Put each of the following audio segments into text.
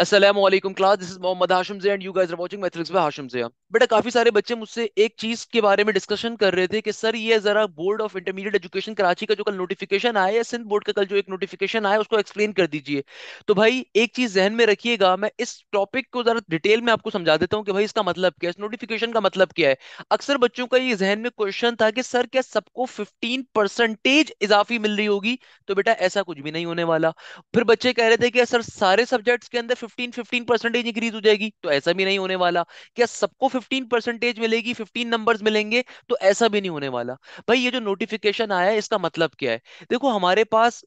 Aslam class this is Mohammad Hashim जे and you guys are watching matrix Hashim जिया बेटा काफी सारे बच्चे मुझसे एक चीज के बारे में डिस्कशन कर रहे थे कि सर ये जरा board of intermediate education Karachi का जो कल नोटिफिकेशन आया या सिंध बोर्ड का कल जो एक नोटिफिकेशन आया उसको एक्सप्लेन कर दीजिए तो भाई एक चीज जहन में रखिएगा मैं इस टॉपिक को जरा डिटेल में आपको समझा देता हूँ कि भाई इसका मतलब क्या है इस नोटिफिकेशन का मतलब क्या है अक्सर बच्चों का ये जहन में क्वेश्चन था कि सर क्या सबको फिफ्टीन परसेंटेज इजाफी मिल रही होगी तो बेटा ऐसा कुछ भी नहीं होने वाला फिर बच्चे कह रहे थे कि सर सारे सब्जेक्ट्स के अंदर फिफ्टीन फिफ्टीन परसेंटेज इंक्रीज हो जाएगी तो ऐसा भी नहीं होने वाला क्या सबको फिफ्टीन परसेंटेज मिलेगी फिफ्टीन नंबर मिलेंगे तो ऐसा भी नहीं होने वाला भाई ये जो नोटिफिकेशन आया है इसका मतलब क्या है देखो हमारे पास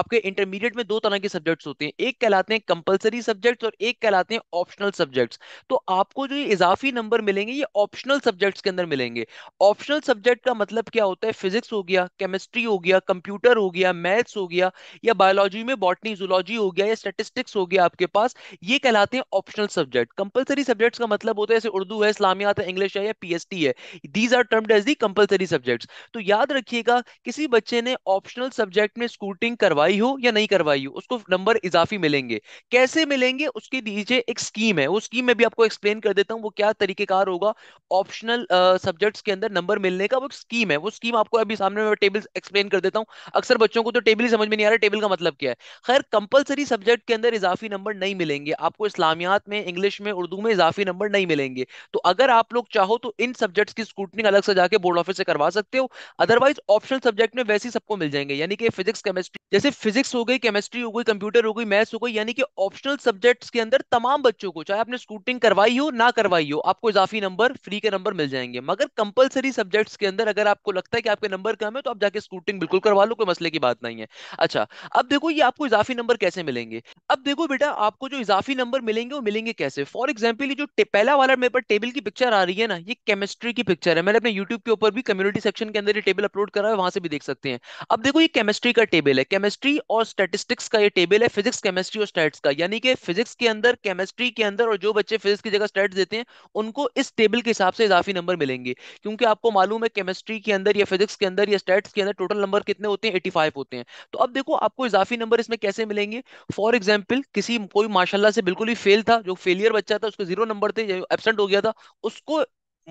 आपके इंटरमीडिएट में दो तरह के सब्जेक्ट्स होते हैं एक कहलाते हैं कंपलसरी सब्जेक्ट्स और एक कहलाते हैं ऑप्शनल सब्जेक्ट्स तो आपको जो ये इजाफी नंबर मिलेंगे ये ऑप्शनल सब्जेक्ट्स के अंदर मिलेंगे ऑप्शनल सब्जेक्ट का मतलब क्या होता है फिजिक्स हो गया केमिस्ट्री हो गया कंप्यूटर हो गया मैथ्स हो गया या बायोलॉजी में बॉटनी जूलॉजी हो गया या स्टेटिस्टिक्स हो गया आपके पास पास ये कहलाते हैं ऑप्शनल सब्जेक्ट कंपलसरी सब्जेक्ट्स का मतलब होता है जैसे उर्दू है इस्लामियात है इंग्लिश है या पीएसटी है these are termed as the compulsory subjects तो याद रखिएगा किसी बच्चे ने ऑप्शनल सब्जेक्ट में स्कूटिंग करवाई हो या नहीं करवाई हो उसको नंबर इजाफी मिलेंगे कैसे मिलेंगे उसके नीचे एक स्कीम है वो स्कीम में भी आपको एक्सप्लेन कर देता हूँ वो क्या तरीकेकार होगा ऑप्शनल सब्जेक्ट्स के अंदर नंबर मिलने का वो स्कीम है वो स्कीम आपको अभी सामने में टेबल एक्सप्लेन कर देता हूँ अक्सर बच्चों को तो टेबल ही समझ में नहीं आ रहा टेबल का मतलब क्या है खैर कंपलसरी सब्जेक्ट के अंदर इजाफी नंबर नहीं नहीं मिलेंगे आपको इस्लामियात में इंग्लिश में उर्दू में इजाफी नंबर नहीं मिलेंगे तो अगर आप लोग चाहो तो इन सब्जेक्ट्स की स्क्रूटनिंग अलग से जाके बोर्ड ऑफिस से करवा सकते हो अदरवाइज ऑप्शनल सब्जेक्ट में वैसे ही सबको मिल जाएंगे यानी कि फिजिक्स केमिस्ट्री जैसे फिजिक्स हो गई केमिस्ट्री हो गई कंप्यूटर हो गई मैथ्स हो गई यानी कि ऑप्शनल सब्जेक्ट्स के अंदर तमाम बच्चों को चाहे आपने स्कूटिंग करवाई हो ना करवाई हो आपको इजाफी नंबर फ्री के नंबर मिल जाएंगे मगर कंपलसरी सब्जेक्ट्स के अंदर अगर आपको लगता है कि आपके नंबर कम है तो आप जाके स्कूटिंग बिल्कुल करवा लो कोई मसले की बात नहीं है अच्छा अब देखो ये आपको इजाफी नंबर कैसे मिलेंगे अब देखो बेटा आपको जो इजाफी नंबर मिलेंगे वो मिलेंगे कैसे फॉर एग्जाम्पल ये जो पहला वाला मेरे पर टेबल की पिक्चर आ रही है ना ये केमिस्ट्री की पिक्चर है मैंने अपने यूट्यूब के ऊपर भी कम्युनिटी सेक्शन के अंदर ये टेबल अपलोड करा है वहां से भी देख सकते हैं अब देखो ये केमिस्ट्री का टेबल है केमिस्ट्री और स्टेटिस्टिक्स का ये टेबल है फिजिक्स केमिस्ट्री और स्टैट्स का यानी कि फिजिक्स के अंदर केमिस्ट्री के अंदर और जो बच्चे फिजिक्स की जगह स्टैट्स देते हैं उनको इस टेबल के हिसाब से इजाफी नंबर मिलेंगे क्योंकि आपको मालूम है केमिस्ट्री के अंदर या फिजिक्स के अंदर या स्टेट्स के अंदर टोटल नंबर कितने होते हैं एटी होते हैं तो अब देखो आपको इजाफी नंबर इसमें कैसे मिलेंगे फॉर एग्जाम्पल किसी कोई माशाला से बिल्कुल ही फेल था जो फेलियर बच्चा था उसके जीरो नंबर थे एबसेंट हो गया था उसको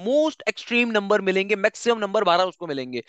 मोस्ट एक्सट्रीम नंबर मिलेंगे मैक्सिमम नंबर बारह उसको मिलेंगे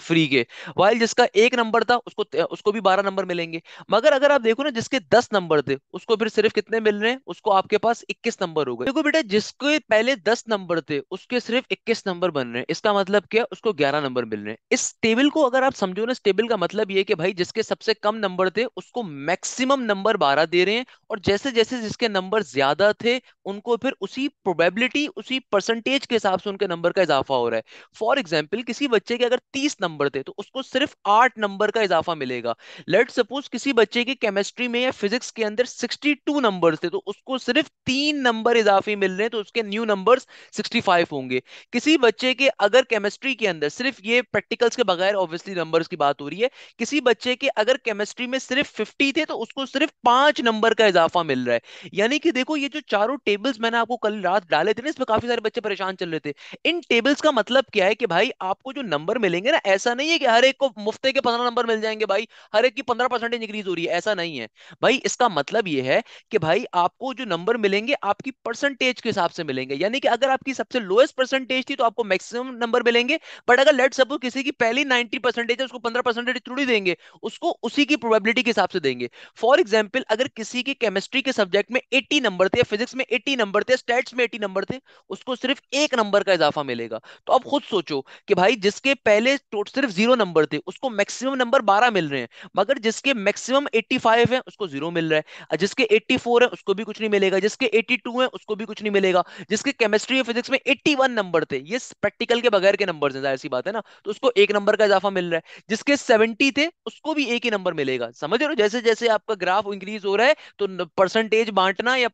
फ्री के वाइल जिसका एक नंबर था उसको उसको भी बारह नंबर मिलेंगे मगर अगर आप देखो ना जिसके दस नंबर थे उसको फिर सिर्फ कितने मिल रहे हैं उसको आपके पास इक्कीस नंबर हो गए देखो बेटा जिसके पहले दस नंबर थे उसके सिर्फ इक्कीस नंबर बन रहे हैं इसका मतलब क्या उसको ग्यारह नंबर मिल रहे हैं इस टेबल को अगर आप समझो ना इस टेबल का मतलब ये कि भाई जिसके सबसे कम नंबर थे उसको मैक्सिमम नंबर बारह दे रहे हैं और जैसे जैसे जिसके नंबर ज्यादा थे उनको फिर उसी प्रोबेबिलिटी उसी परसेंटेज के उसके हिसाब से उनके नंबर का इजाफा हो रहा है फॉर एग्जाम्पल किसी बच्चे के अगर तीस नंबर थे तो उसको सिर्फ आठ नंबर का इजाफा मिलेगा लेट सपोज किसी बच्चे की केमिस्ट्री में या फिजिक्स के अंदर सिक्सटी टू नंबर थे तो उसको सिर्फ तीन नंबर इजाफे मिल रहे हैं तो उसके न्यू नंबर सिक्सटी फाइव होंगे किसी बच्चे के अगर केमिस्ट्री के अंदर सिर्फ ये प्रैक्टिकल्स के बगैर ऑब्वियसली नंबर की बात हो रही है किसी बच्चे के अगर केमिस्ट्री में सिर्फ फिफ्टी थे तो उसको सिर्फ पांच नंबर का इजाफा मिल रहा है यानी कि देखो ये जो चारों टेबल्स मैंने आपको कल रात डाले थे ना इसमें काफी सारे बच्चे परेशान चल चल रहे थे इन टेबल्स का मतलब क्या है कि भाई आपको जो नंबर मिलेंगे ना ऐसा नहीं है कि हर एक को मुफ्ते के पंद्रह नंबर मिल जाएंगे भाई हर एक की पंद्रह परसेंटेज इंक्रीज हो रही है ऐसा नहीं है भाई इसका मतलब ये है कि भाई आपको जो नंबर मिलेंगे आपकी परसेंटेज के हिसाब से मिलेंगे यानी कि अगर आपकी सबसे लोएस्ट परसेंटेज थी तो आपको मैक्सिमम नंबर मिलेंगे बट अगर लेट सपोज किसी की पहली नाइनटी परसेंटेज है उसको पंद्रह परसेंटेज थोड़ी देंगे उसको उसी की प्रोबेबिलिटी के हिसाब से देंगे फॉर एग्जाम्पल अगर किसी की केमिस्ट्री के सब्जेक्ट में एट्टी नंबर थे फिजिक्स में एट्टी नंबर थे स्टेट्स में एट्टी नंबर थे उसको सिर्फ एक एक नंबर का इजाफा मिलेगा तो आप खुद सोचो कि भाई जिसके पहले सिर्फ जीरो नंबर थे उसको मैक्सिमम नंबर बारह मिल रहे हैं मगर जिसके मैक्सिमम एट्टी फाइव है उसको जीरो मिल रहा है जिसके एट्टी फोर है उसको भी कुछ नहीं मिलेगा जिसके एट्टी टू है उसको भी कुछ नहीं मिलेगा जिसके केमिस्ट्री और फिजिक्स में एट्टी वन नंबर थे ये प्रैक्टिकल के बगैर के नंबर हैं जाहिर सी बात है ना तो उसको एक नंबर का इजाफा मिल रहा है जिसके सेवेंटी थे उसको भी एक ही नंबर मिलेगा समझ रहे हो जैसे जैसे आपका ग्राफ इंक्रीज हो रहा है तो परसेंटेज बांटना या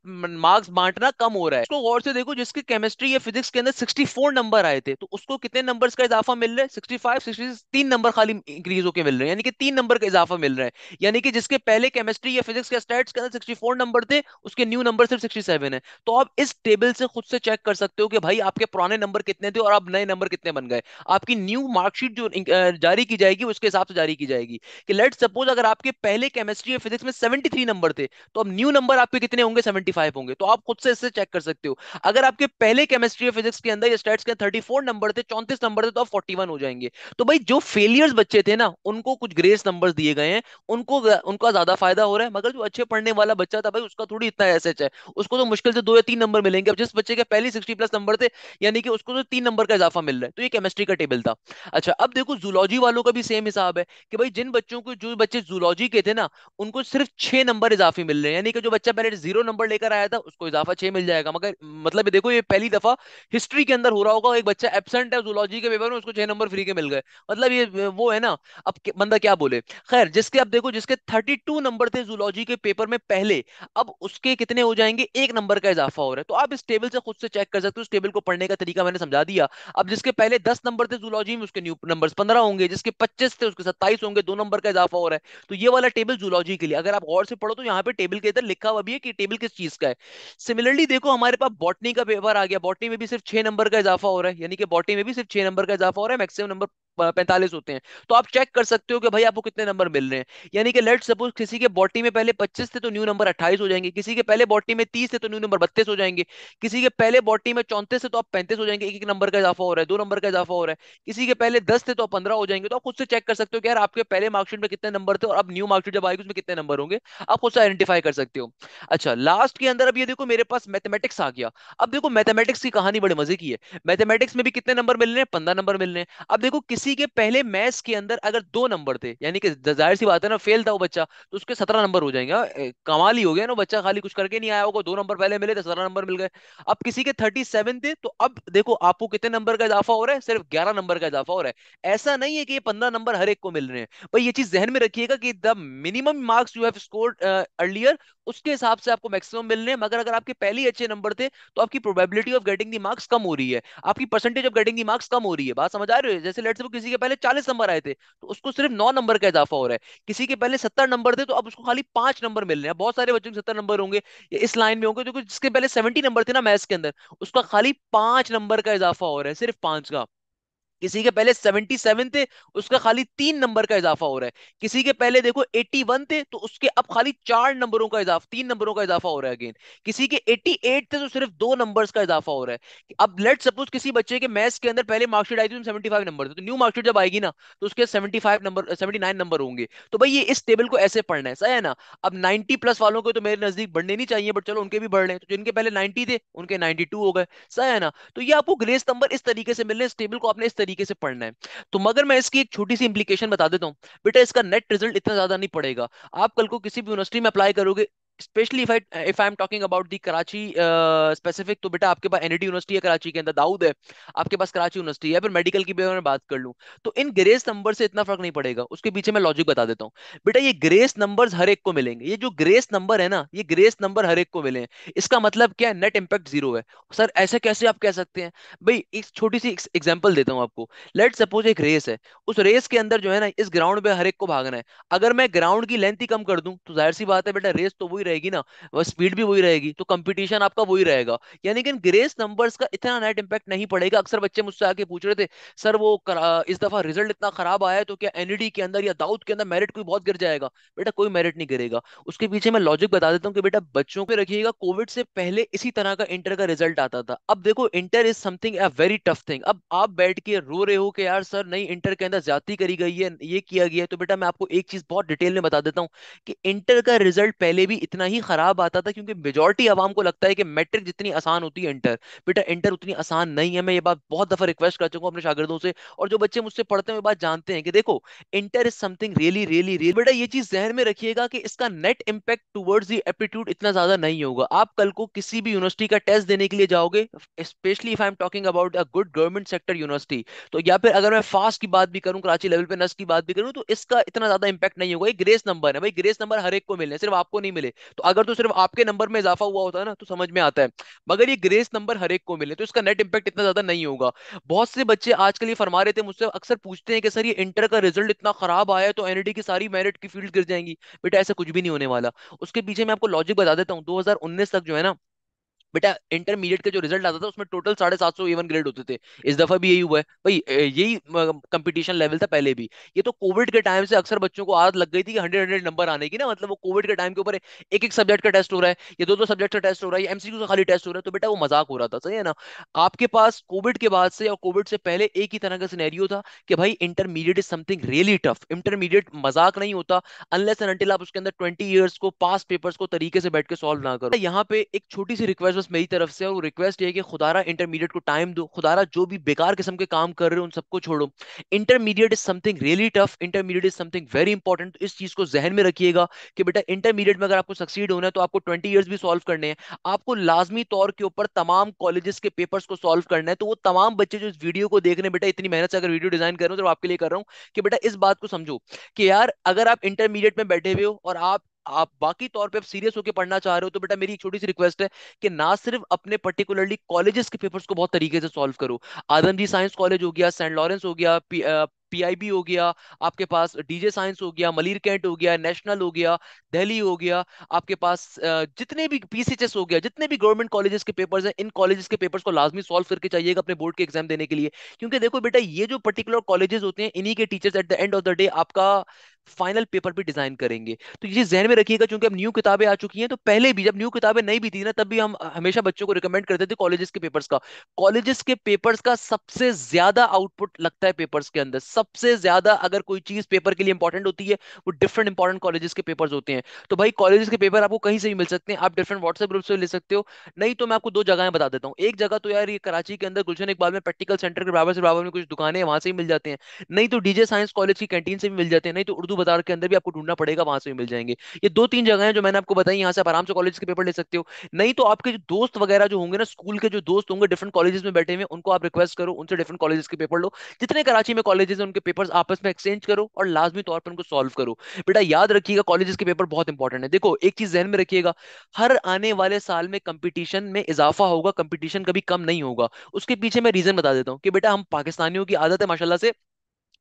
मार्क्स बांटना कम हो रहा है इसको गौर से देखो जिसके केमिस्ट्री या फिजिक्स के अंदर 64 नंबर आए थे तो उसको कितने नंबर्स का इजाफा मिल रहा है 65 66 तीन नंबर खाली इंक्रीज होकर मिल रहे हैं यानी कि तीन नंबर का इजाफा मिल रहा है यानी कि जिसके पहले केमिस्ट्री या फिजिक्स के स्टेट्स के अंदर 64 नंबर थे उसके न्यू नंबर सिर्फ 67 है तो आप इस टेबल से खुद से चेक कर सकते हो कि भाई आपके पुराने नंबर कितने थे और आप नए नंबर कितने बन गए आपकी न्यू मार्कशीट जो जारी की जाएगी उसके हिसाब से जारी की जाएगी कि लेट सपोज अगर आपके पहले केमिस्ट्री या फिजिक्स में सेवेंटी नंबर थे तो अब न्यू नंबर आपके कितने होंगे सेवेंटी होंगे तो आप खुद से इससे चेक कर सकते हो अगर आपके पहले केमिस्ट्री या फिजिक्स यूएस के अंदर स्टेट्स के थर्टी फोर नंबर थे चौंतीस नंबर थे तो आप फोर्टी वन हो जाएंगे तो भाई जो फेलियर्स बच्चे थे ना उनको कुछ ग्रेस नंबर दिए गए हैं उनको उनका ज्यादा फायदा हो रहा है मगर जो अच्छे पढ़ने वाला बच्चा था भाई उसका थोड़ी इतना एस है उसको तो मुश्किल से दो या तीन नंबर मिलेंगे अब जिस बच्चे के पहले सिक्सटी प्लस नंबर थे यानी कि उसको तो तीन नंबर का इजाफा मिल रहा है तो ये केमिस्ट्री का टेबल था अच्छा अब देखो जूलॉजी वालों का भी सेम हिसाब है कि भाई जिन बच्चों को जो बच्चे जूलॉजी के थे ना उनको सिर्फ छह नंबर इजाफे मिल रहे हैं यानी कि जो बच्चा पहले जीरो नंबर लेकर आया था उसको इजाफा छह मिल जाएगा मगर मतलब देखो ये पहली दफा हिस्ट्री के अंदर हो रहा होगा एक बच्चा एबसेंट है जूलॉजी के पेपर में उसको छह नंबर फ्री के मिल गए मतलब ये वो है ना अब बंदा क्या बोले खैर जिसके आप देखो जिसके थर्टी टू नंबर थे जूलॉजी के पेपर में पहले अब उसके कितने हो जाएंगे एक नंबर का इजाफा हो रहा है तो आप इस टेबल से खुद से चेक कर सकते हो उस टेबल को पढ़ने का तरीका मैंने समझा दिया अब जिसके पहले दस नंबर थे जूलॉजी में उसके न्यू नंबर पंद्रह होंगे जिसके पच्चीस थे उसके सत्ताईस होंगे दो नंबर का इजाफा हो रहा है तो ये वाला टेबल जूलॉजी के लिए अगर आप गौर से पढ़ो तो यहाँ पे टेबल के इधर लिखा हुआ भी है कि टेबल किस चीज का है सिमिलरली देखो हमारे पास बॉटनी का पेपर आ गया बॉटनी में भी सिर्फ छह नंबर का इजाफा हो रहा है यानी कि बॉटी में भी सिर्फ छह नंबर का इजाफा हो रहा है मैक्सिमम नंबर पैंतालीस होते हैं तो आप चेक कर सकते हो कि भाई आपको कितने नंबर मिल रहे हैं यानी कि लेट सपोज किसी के बॉडी में पहले पच्चीस थे तो न्यू नंबर अट्ठाईस हो जाएंगे किसी के पहले बॉडी में तीस थे तो न्यू नंबर बत्तीस हो जाएंगे किसी के पहले बॉडी में चौंतीस थे तो आप पैंतीस हो जाएंगे एक एक नंबर का इजाफा हो रहा है दो नंबर का इजाफा हो रहा है किसी के पहले दस थे तो आप पंद्रह हो जाएंगे तो आप खुद से चेक कर सकते हो कि यार आपके पहले मार्कशीट में कितने नंबर थे और अब न्यू मार्कशीट जब आएगी उसमें कितने नंबर होंगे आप खुद से आइडेंटिफाई कर सकते हो अच्छा लास्ट के अंदर अब ये देखो मेरे पास मैथमेटिक्स आ गया अब देखो मैथमेटिक्स की कहानी बड़े मजे की है मैथमेटिक्स में भी कितने नंबर मिल रहे हैं पंद्रह नंबर मिल रहे हैं अब देखो किस इसी के पहले मैथ्स के अंदर अगर दो नंबर थे यानी कि जाहिर सी बात है ना फेल था वो बच्चा तो उसके सत्रह नंबर हो जाएंगे हाँ, कमाल ही हो गया ना बच्चा खाली कुछ करके नहीं आया होगा दो नंबर पहले मिले थे तो सत्रह नंबर मिल गए अब किसी के थर्टी सेवन थे तो अब देखो आपको कितने नंबर का इजाफा हो रहा है सिर्फ ग्यारह नंबर का इजाफा हो रहा है ऐसा नहीं है कि ये पंद्रह नंबर हर एक को मिल रहे हैं भाई ये चीज जहन में रखिएगा कि the minimum marks you have scored earlier उसके हिसाब से आपको मैक्सिमम मिल रहे हैं मगर अगर आपके पहले अच्छे नंबर थे तो आपकी probability of getting the marks कम हो रही है आपकी percentage of getting the marks कम हो रही है बात समझ आ रही है जैसे लेट्स किसी के पहले चालीस नंबर आए थे तो उसको सिर्फ नौ नंबर का इजाफा हो रहा है किसी के पहले सत्तर नंबर थे तो अब उसको खाली पांच नंबर मिल रहे हैं बहुत सारे बच्चों के सत्तर नंबर होंगे या इस लाइन में होंगे जो जिसके पहले सेवेंटी नंबर थे ना मैथ्स के अंदर उसका खाली पांच नंबर का इजाफा हो रहा है सिर्फ पांच का किसी के पहले 77 थे उसका खाली तीन नंबर का इजाफा हो रहा है किसी के पहले देखो 81 थे तो उसके अब खाली चार नंबरों का इजाफा तीन नंबरों का इजाफा हो रहा है अगेन किसी के 88 थे तो सिर्फ दो नंबर्स का इजाफा हो रहा है अब लेट सपोज किसी बच्चे के मैथ्स के अंदर पहले मार्कशीट आई थी सेवेंटी फाइव नंबर थे तो न्यू मार्कशीट जब आएगी ना तो उसके seventy five number seventy nine number होंगे तो भाई ये इस टेबल को ऐसे पढ़ना है सही है ना अब नाइनटी प्लस वालों को तो मेरे नजदीक बढ़ने नहीं चाहिए बट चलो उनके भी बढ़ रहे हैं तो जिनके पहले नाइनटी थे उनके नाइनटी हो गए सही है ना तो ये आपको ग्रेस नंबर इस तरीके से मिल रहे हैं इस टेबल को आपने इस तरीके तरीके से पढ़ना है तो मगर मैं इसकी एक छोटी सी इंप्लीकेशन बता देता हूँ बेटा इसका नेट रिजल्ट इतना ज्यादा नहीं पड़ेगा आप कल को किसी भी यूनिवर्सिटी में अप्लाई करोगे specially if I if I am talking about the Karachi specific तो बेटा आपके पास एनडी यूनिवर्सिटी है कराची के अंदर दाऊद है आपके पास कराची यूनिवर्सिटी है फिर मेडिकल की भी मैं बात कर लूँ तो इन ग्रेस नंबर से इतना फर्क नहीं पड़ेगा उसके पीछे मैं लॉजिक बता देता हूँ बेटा ये ग्रेस नंबर हर एक को मिलेंगे ये जो ग्रेस नंबर है ना ये ग्रेस नंबर हर एक को मिले इसका मतलब क्या है नेट इम्पैक्ट जीरो है सर ऐसे कैसे आप कह सकते हैं भाई एक छोटी सी एग्जाम्पल देता हूँ आपको लेट सपोज एक रेस है उस रेस के अंदर जो है ना इस ग्राउंड में हर एक को भागना है अगर मैं ग्राउंड की लेंथ ही कम कर दूं तो जाहिर सी बात है बेटा रेस तो वही रहेगी ना वह स्पीड भी वही रहेगी तो कंपटीशन आपका वही रहेगा यानी कि ग्रेस नंबर्स का इतना नेट इंपैक्ट नहीं पड़ेगा अक्सर बच्चे मुझसे आके पूछ रहे थे सर वो इस दफा रिजल्ट इतना खराब आया तो क्या एनईडी के अंदर या दाऊद के अंदर मेरिट कोई बहुत गिर जाएगा बेटा कोई मेरिट नहीं गिरेगा उसके पीछे मैं लॉजिक बता देता हूँ कि बेटा बच्चों पे रखिएगा कोविड से पहले इसी तरह का इंटर का रिजल्ट आता था अब देखो inter is something a very tough thing अब आप बैठ के रो रहे हो कि यार सर नहीं इंटर के अंदर ज्यादा करी गई है ये किया गया है तो बेटा मैं आपको एक चीज बहुत डिटेल में बता देता हूँ कि इंटर का रिजल्ट पहले भी इतना इतना ही खराब आता था क्योंकि मेजोरिटी आवाम को लगता है कि मैट्रिक जितनी आसान होती है इंटर बेटा इंटर उतनी आसान नहीं है मैं ये बात बहुत दफा रिक्वेस्ट कर चुका हूँ अपने शागिदों से और जो बच्चे मुझसे पढ़ते हैं बात जानते हैं कि देखो inter is something really really real बेटा ये चीज जहन में रखिएगा कि इसका net impact towards the aptitude इतना ज्यादा नहीं होगा आप कल को किसी भी यूनिवर्सिटी का टेस्ट देने के लिए जाओगे specially if I am talking about a good government sector university तो या फिर अगर मैं फास्ट की बात भी करूँ कराची लेवल पे नस की बात भी करूँ तो इसका इतना ज्यादा इंपैक्ट नहीं होगा ये ग्रेस नंबर है भाई ग्रेस नंबर हर एक को मिलने सिर्फ आपको नहीं मिले तो अगर तो सिर्फ आपके नंबर में इजाफा हुआ होता है ना तो समझ में आता है मगर ये ग्रेस नंबर हर एक को मिले तो इसका नेट इम्पैक्ट इतना ज्यादा नहीं होगा बहुत से बच्चे आजकल ये फरमा रहे थे मुझसे अक्सर पूछते हैं कि सर ये इंटर का रिजल्ट इतना खराब आया है तो एन की सारी मेरिट की फील्ड गिर जाएंगी बेटा ऐसा कुछ भी नहीं होने वाला उसके पीछे मैं आपको लॉजिक बता देता हूँ दो तक जो है ना बेटा इंटरमीडिएट का जो रिजल्ट आता था उसमें टोटल साढ़े सात सौ एवन ग्रेड होते थे इस दफा भी यही हुआ है भाई यही कंपटीशन लेवल था पहले भी ये तो कोविड के टाइम से अक्सर बच्चों को आदत लग गई थी कि हंड्रेड हंड्रेड नंबर आने की ना मतलब वो कोविड के टाइम के ऊपर एक एक सब्जेक्ट का टेस्ट हो रहा है या दो दो सब्जेक्ट का टेस्ट हो रहा है एमसीक्यू का खाली टेस्ट हो रहा है तो बेटा वो मजाक हो रहा था सही है ना आपके पास कोविड के बाद से और कोविड से पहले एक ही तरह का सिनेरियो था कि भाई intermediate is something really tough intermediate मजाक नहीं होता अनलेस एंड अनटिल आप उसके अंदर ट्वेंटी ईयर्स को पास पेपर्स को तरीके से बैठ के सॉल्व ना करो यहाँ पे एक छोटी सी रिक्वेस्ट बस मेरी तरफ से और रिक्वेस्ट ये है कि खुदारा इंटरमीडिएट को टाइम दो खुदारा जो भी बेकार किस्म के काम कर रहे हो उन सबको छोड़ो intermediate is something really tough intermediate is something very important इस चीज को जहन में रखिएगा कि बेटा इंटरमीडिएट में अगर आपको सक्सीड होना है तो आपको ट्वेंटी ईयर्स भी सॉल्व करने हैं आपको लाजमी तौर के ऊपर तमाम कॉलेजेस के पेपर्स को सॉल्व करना है तो वो तमाम बच्चे जो इस वीडियो को देख रहे हैं बेटा इतनी मेहनत से अगर वीडियो डिजाइन कर रहे हो तो आपके लिए कर रहा हूँ कि बेटा इस बात को समझो कि यार अगर आप इंटरमीडिएट में बैठे हुए हो और आप आप बाकी तौर पे आप सीरियस होकर पढ़ना चाह रहे हो तो बेटा मेरी एक छोटी सी रिक्वेस्ट है कि ना सिर्फ अपने पर्टिकुलरली कॉलेजेस के पेपर्स को बहुत तरीके से सॉल्व करो आदम जी साइंस कॉलेज हो गया सेंट लॉरेंस हो गया पी, आ, पीआईबी हो गया आपके पास डीजे साइंस हो गया मलिर कैंट हो गया नेशनल हो गया दिल्ली हो गया आपके पास जितने भी पीसीएचएस हो गया जितने भी गवर्नमेंट कॉलेजेस के पेपर्स हैं इन कॉलेजेस के पेपर्स को लाजमी सॉल्व करके चाहिएगा अपने बोर्ड के एग्जाम देने के लिए क्योंकि देखो बेटा ये जो पर्टिकुलर कॉलेजेस होते हैं इन्हीं के teachers at the end of the day आपका फाइनल पेपर भी डिजाइन करेंगे तो ये जहन में रखिएगा क्योंकि अब न्यू किताबें आ चुकी हैं तो पहले भी जब न्यू किताबें नहीं भी थी ना तब भी हम हमेशा बच्चों को रिकमेंड करते थे कॉलेजेस के पेपर्स का कॉलेजेस के पेपर्स का सबसे ज्यादा आउटपुट लगता है पेपर्स के अंदर सबसे ज्यादा अगर कोई चीज पेपर के लिए इंपॉर्टेंट होती है वो डिफरेंट इंपॉर्टेंट कॉलेजेस के पेपर्स होते हैं तो भाई कॉलेजेस के पेपर आपको कहीं से भी मिल सकते हैं आप डिफरेंट व्हाट्सएप ग्रुप से ले सकते हो नहीं तो मैं आपको दो जगह बता देता हूँ एक जगह तो यार ये कराची के अंदर गुलशन इकबाल में प्रैक्टिकल सेंटर के बराबर से बराबर में कुछ दुकानें वहां से ही मिल जाते हैं नहीं तो डीजे साइंस कॉलेज की कैंटीन से भी मिल जाते हैं नहीं तो उर्दू उर्दू बाजार के अंदर भी आपको ढूंढना पड़ेगा वहां से भी मिल जाएंगे ये दो तीन जगह है जो मैंने आपको बताई यहाँ से आप आराम से कॉलेज के पेपर ले सकते हो नहीं तो आपके जो दोस्त वगैरह जो होंगे ना स्कूल के जो दोस्त होंगे डिफरेंट कॉलेजेस में बैठे हुए उनको आप रिक्वेस्ट करो उनसे डिफरेंट कॉलेजेस के पेपर लो जितने कराची में कॉलेजेस है उनके पेपर आपस में एक्सचेंज करो और लाजमी तौर पर उनको सॉल्व करो बेटा याद रखिएगा कॉलेजेस के पेपर बहुत इंपॉर्टेंट है देखो एक चीज जहन में रखिएगा हर आने वाले साल में कंपटीशन में इजाफा होगा कंपटीशन कभी कम नहीं होगा उसके पीछे मैं रीजन बता देता हूँ कि बेटा हम पाकिस्तानियों की आदत है माशाला से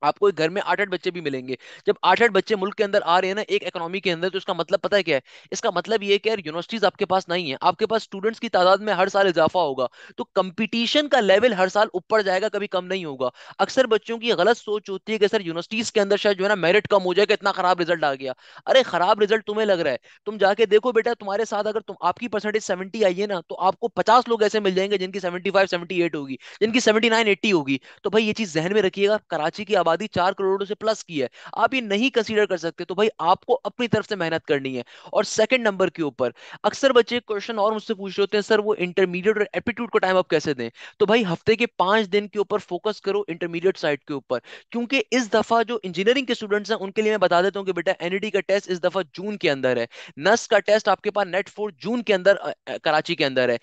आपको घर में आठ आठ बच्चे भी मिलेंगे जब आठ आठ बच्चे मुल्क के अंदर आ रहे हैं ना एक इकोनॉमी के अंदर तो इसका मतलब पता है क्या है इसका मतलब ये कि यूनिवर्सिटीज आपके पास नहीं है आपके पास स्टूडेंट्स की तादाद में हर साल इजाफा होगा तो कंपटीशन का लेवल हर साल ऊपर जाएगा कभी कम नहीं होगा अक्सर बच्चों की गलत सोच होती है कि सर यूनिवर्सिटीज के अंदर शायद जो है ना मेरिट कम हो जाएगा इतना खराब रिजल्ट आ गया अरे खराब रिजल्ट तुम्हें लग रहा है तुम जाके देखो बेटा तुम्हारे साथ अगर तुम आपकी परसेंटेज सेवेंटी आई है ना तो आपको पचास लोग ऐसे मिल जाएंगे जिनकी सेवेंटी फाइव एट होगी जिनकी सेवेंटी नाइन एट्टी होगी तो भाई ये चीज जहन में रखिएगा कराची की आबादी आबादी चार करोड़ से प्लस की है आप ये नहीं कंसीडर कर सकते तो भाई आपको अपनी तरफ से मेहनत करनी है और सेकंड नंबर के ऊपर अक्सर बच्चे क्वेश्चन और मुझसे पूछ रहे होते हैं सर वो इंटरमीडिएट और एप्टीट्यूड को टाइम आप कैसे दें तो भाई हफ्ते के पांच दिन के ऊपर फोकस करो इंटरमीडिएट साइड के ऊपर क्योंकि इस दफा जो इंजीनियरिंग के स्टूडेंट्स हैं उनके लिए मैं बता देता हूँ कि बेटा एनईडी e का टेस्ट इस दफा जून के अंदर है नस e का टेस्ट आपके पास नेट फोर जून के अंदर कराची के अंदर है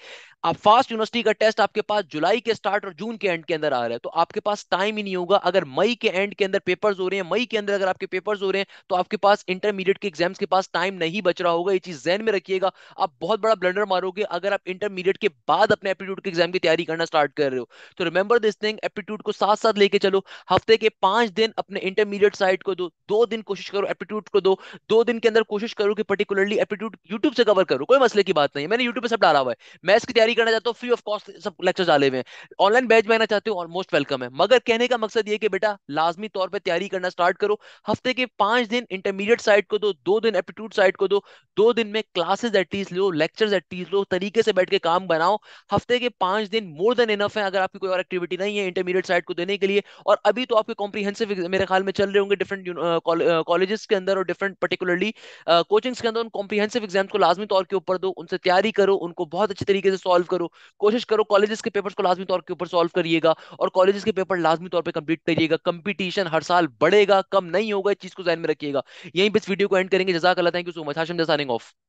अब फास्ट यूनिवर्सिटी का टेस्ट आपके पास जुलाई के स्टार्ट और जून के एंड के अंदर आ रहा है तो आपके पास टाइम ही नहीं होगा अगर मई के एंड के अंदर पेपर्स हो रहे हैं मई के अंदर अगर आपके पेपर्स हो रहे हैं तो आपके पास इंटरमीडिएट के एग्जाम्स के पास टाइम नहीं बच रहा होगा ये चीज जहन में रखिएगा आप बहुत बड़ा ब्लंडर मारोगे अगर आप इंटरमीडिएट के बाद अपने एप्टीट्यूड के एग्जाम की तैयारी करना स्टार्ट कर रहे हो तो रिमेंबर दिस थिंग एप्टीट्यूड को साथ साथ लेके चलो हफ्ते के पांच दिन अपने इंटरमीडिएट साइड को दो दो दिन कोशिश करो एप्टीट्यूड को दो दो दिन के अंदर कोशिश करो कि पर्टिकुलरली एप्टीट्यूड यूट्यूब से कवर करो कोई मसले की बात नहीं मैंने यूट्यूब पर सब डाला हुआ है मैथ्स की तैयारी कैरी करना चाहते हो फ्री ऑफ कॉस्ट सब लेक्चर डाले हुए ऑनलाइन बैच में आना चाहते हो ऑलमोस्ट वेलकम है मगर कहने का मकसद ये कि बेटा लाजमी तौर पर तैयारी करना स्टार्ट करो हफ्ते के पांच दिन इंटरमीडिएट साइड को दो दो दिन एप्टीट्यूड साइड को दो दो दिन में क्लासेज एटलीस्ट लो लेक्चर एटलीस्ट लो तरीके से बैठ के काम बनाओ हफ्ते के पांच दिन मोर देन इनफ है अगर आपकी कोई और एक्टिविटी नहीं है इंटरमीडिएट साइड को देने के लिए और अभी तो आपके कॉम्प्रीहेंसिव मेरे ख्याल में चल रहे होंगे डिफरेंट कॉलेजेस के अंदर और डिफरेंट पर्टिकुलरली कोचिंग्स के अंदर उन कॉम्प्रीहेंसिव एग्जाम्स को लाजमी तौर के ऊपर दो उनसे तैयारी करो उनको बहुत अच्छे तरीके से सॉल्व सॉल्व करो कोशिश करो कॉलेजेस के पेपर्स को लाजमी तौर के ऊपर सॉल्व करिएगा और कॉलेजेस के पेपर लाजमी तौर पर कंप्लीट करिएगा कंपटीशन हर साल बढ़ेगा कम नहीं होगा इस चीज को जहन में रखिएगा यहीं पर इस वीडियो को एंड करेंगे जजाक अल्लाह thank you so much Hashim जसानिंग ऑफ